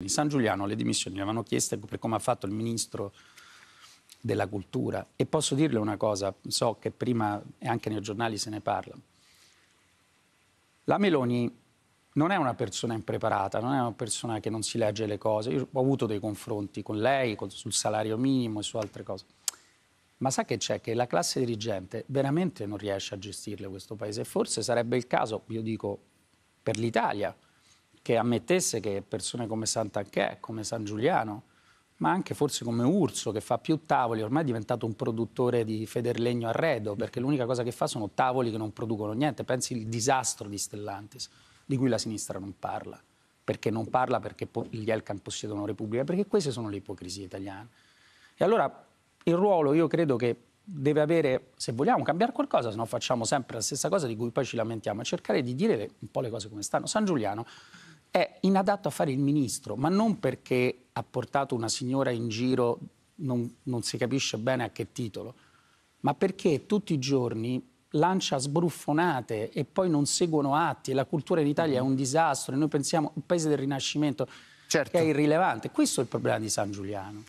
Di San Giuliano le dimissioni le avevano chieste per come ha fatto il ministro della cultura. E posso dirle una cosa, so che prima e anche nei giornali se ne parla. La Meloni non è una persona impreparata, non è una persona che non si legge le cose. Io ho avuto dei confronti con lei con, sul salario minimo e su altre cose. Ma sa che c'è? Che la classe dirigente veramente non riesce a gestirle questo paese. Forse sarebbe il caso, io dico, per l'Italia, che ammettesse che persone come Sant'Anchè, come San Giuliano, ma anche forse come Urso che fa più tavoli, ormai è diventato un produttore di Federlegno Arredo, perché l'unica cosa che fa sono tavoli che non producono niente. Pensi il disastro di Stellantis, di cui la sinistra non parla, perché non parla perché gli Elkan possiedono Repubblica, perché queste sono le ipocrisie italiane. E allora il ruolo io credo che deve avere, se vogliamo cambiare qualcosa, se no facciamo sempre la stessa cosa di cui poi ci lamentiamo, cercare di dire un po' le cose come stanno. San Giuliano è inadatto a fare il ministro, ma non perché ha portato una signora in giro, non, non si capisce bene a che titolo, ma perché tutti i giorni lancia sbruffonate e poi non seguono atti. La cultura in Italia è un disastro e noi pensiamo un paese del Rinascimento certo. che è certo. irrilevante. Questo è il problema di San Giuliano.